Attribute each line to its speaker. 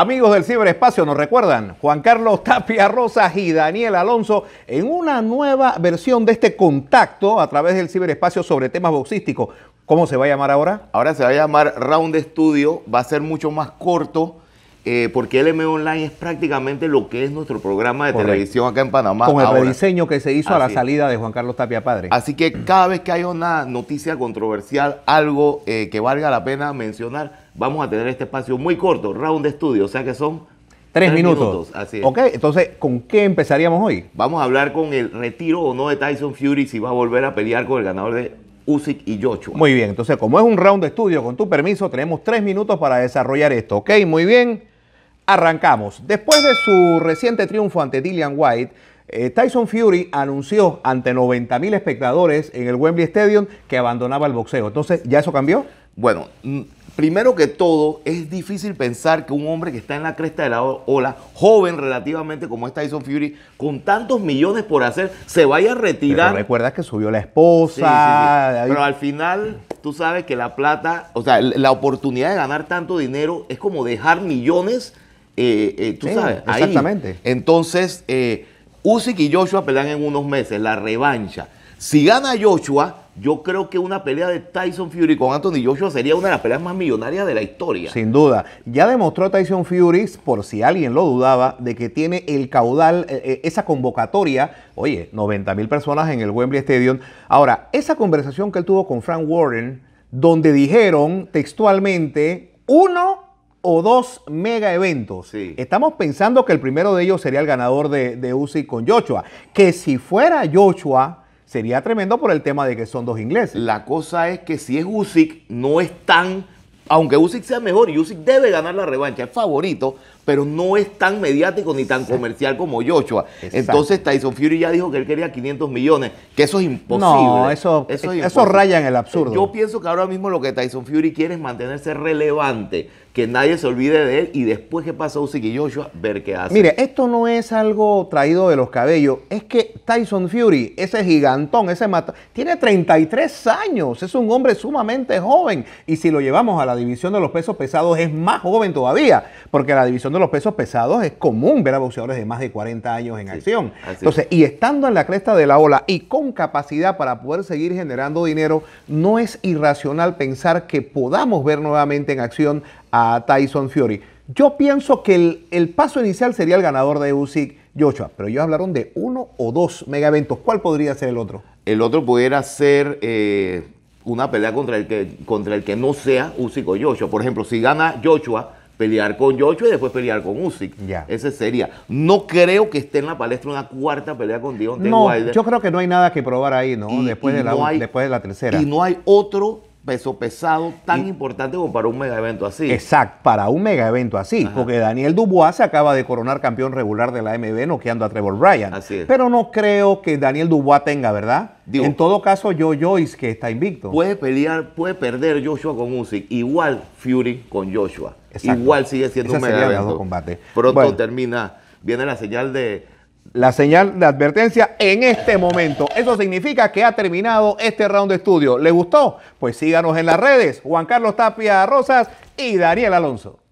Speaker 1: Amigos del ciberespacio, nos recuerdan Juan Carlos Tapia Rosas y Daniel Alonso en una nueva versión de este contacto a través del ciberespacio sobre temas boxísticos. ¿Cómo se va a llamar ahora?
Speaker 2: Ahora se va a llamar Round Studio, va a ser mucho más corto. Eh, porque LM Online es prácticamente lo que es nuestro programa de televisión acá en Panamá. Con el diseño rediseño que se hizo a la salida
Speaker 1: de Juan Carlos Tapia Padre. Así
Speaker 2: que cada vez que hay una noticia controversial, algo eh, que valga la pena mencionar, vamos a tener este espacio muy corto, round de estudio, o sea que son Tres, minutos. Ok,
Speaker 1: entonces, ¿con
Speaker 2: qué empezaríamos hoy? Vamos a hablar con el retiro o no de Tyson Fury si va a volver a pelear con el ganador de Usyk y Joshua. Muy
Speaker 1: bien, entonces, como es un round de estudio, con tu permiso, tenemos tres minutos para desarrollar esto. Ok, muy bien. Arrancamos. Después de su reciente triunfo ante Dillian White, eh, Tyson Fury anunció ante 90.000 espectadores en el Wembley Stadium que abandonaba
Speaker 2: el boxeo. Entonces, ¿ya eso cambió? Bueno, Primero que todo, es difícil pensar que un hombre que está en la cresta de la ola, joven relativamente como es Tyson Fury, con tantos millones por hacer, se vaya a retirar. Pero
Speaker 1: recuerdas que subió la esposa.
Speaker 2: Pero al final, tú sabes que la plata, o sea, la oportunidad de ganar tanto dinero es como dejar millones, eh, eh, tú sabes, exactamente. Entonces, eh, Usyk y Joshua pelean en unos meses, la revancha. Si gana Joshua, yo creo que una pelea de Tyson Fury con Anthony Joshua sería una de las peleas más millonarias de la historia. Sin duda. Ya
Speaker 1: demostró Tyson Fury, por si alguien lo dudaba, de que tiene el caudal, eh, eh, esa convocatoria. Oye, 90 mil personas en el Wembley Stadium. Ahora, esa conversación que él tuvo con Frank Warren, donde dijeron textualmente, uno o dos mega eventos. Sí. Estamos pensando que el primero de ellos sería el ganador de, de UCI con Joshua. Que si fuera Joshua sería tremendo por el tema de que son dos ingleses. La cosa
Speaker 2: es que si es Usyk, no es tan... Aunque Usyk sea mejor y Usyk debe ganar la revancha, es favorito, pero no es tan mediático ni tan comercial como Joshua. Entonces Tyson Fury ya dijo que él quería 500 millones, que eso es imposible. No, eso, eso,
Speaker 1: raya en el absurdo. Yo
Speaker 2: pienso que ahora mismo lo que Tyson Fury quiere es mantenerse relevante, que nadie se olvide de él y después que pasa Usyk y Joshua, ver qué hace. Mire,
Speaker 1: esto no es algo traído de los cabellos, es que Tyson Fury, ese gigantón, ese mata, tiene 33 años, es un hombre sumamente joven y si lo llevamos a la división de los pesos pesados es más joven todavía, porque la división de los pesos pesados, es común ver a boxeadores de más de 40 años en acción. Entonces, y estando en la cresta de la ola y con capacidad para poder seguir generando dinero, no es irracional pensar que podamos ver nuevamente en acción a Tyson Fury. Yo pienso que el, paso inicial sería el ganador de USIC, Joshua, pero ellos hablaron de uno o dos mega eventos. ¿Cuál podría ser el otro?
Speaker 2: El otro pudiera ser... Eh, una pelea contra el que, contra el que no sea Usyk o Joshua. Por ejemplo, si gana Joshua, pelear con Jocho y después pelear con Usyk. Ya. Ese sería. No creo que esté en la palestra una cuarta pelea con Dion no, Yo
Speaker 1: creo que no hay nada que probar ahí, ¿no? después, de la, después de la tercera. Y no hay otro peso pesado tan importante como para un mega evento así. Exacto, para un mega evento así, porque Daniel Dubois se acaba de coronar campeón regular de la MB noqueando a Trevor Bryan. Así Pero no creo que Daniel Dubois tenga, ¿verdad? Digo, en todo caso, Joe Joyce, que está invicto.
Speaker 2: Puede pelear, puede perder Joshua con Usyk, igual Fury con Joshua. Igual sigue siendo un mega evento. Pronto termina, viene la señal de
Speaker 1: la señal de advertencia en este momento. Eso significa que ha terminado este round de estudio. ¿Le gustó? Pues síganos en las redes. Juan Carlos Tapia Rosas y Daniel Alonso.